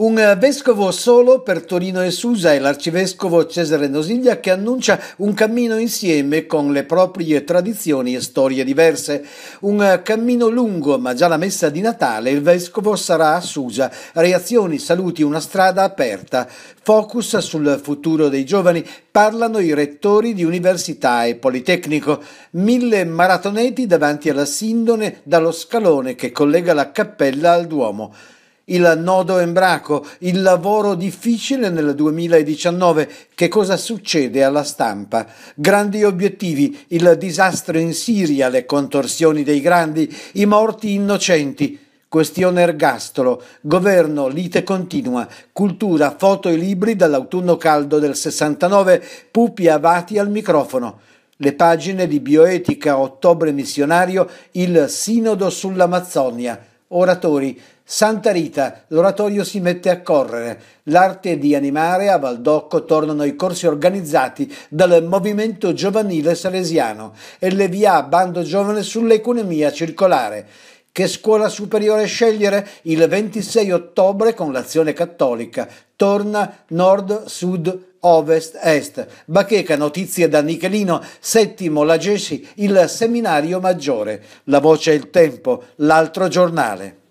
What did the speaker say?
Un vescovo solo per Torino e Susa è l'arcivescovo Cesare Nosiglia che annuncia un cammino insieme con le proprie tradizioni e storie diverse. Un cammino lungo, ma già la messa di Natale il vescovo sarà a Susa. Reazioni, saluti, una strada aperta. Focus sul futuro dei giovani. Parlano i rettori di università e Politecnico. Mille maratoneti davanti alla Sindone dallo scalone che collega la cappella al Duomo il nodo embraco, il lavoro difficile nel 2019, che cosa succede alla stampa? Grandi obiettivi, il disastro in Siria, le contorsioni dei grandi, i morti innocenti. Questione ergastolo, governo, lite continua, cultura, foto e libri dall'autunno caldo del 69, pupi avati al microfono. Le pagine di bioetica, ottobre missionario, il sinodo sull'Amazzonia. Oratori. Santa Rita, l'oratorio si mette a correre. L'arte di animare a Valdocco tornano i corsi organizzati dal movimento giovanile salesiano e le via a bando giovane sull'economia circolare. Che scuola superiore scegliere? Il 26 ottobre con l'azione cattolica. Torna nord, sud, ovest, est. Bacheca, notizie da Nichelino, settimo, la Gesi, il seminario maggiore. La voce e il tempo, l'altro giornale.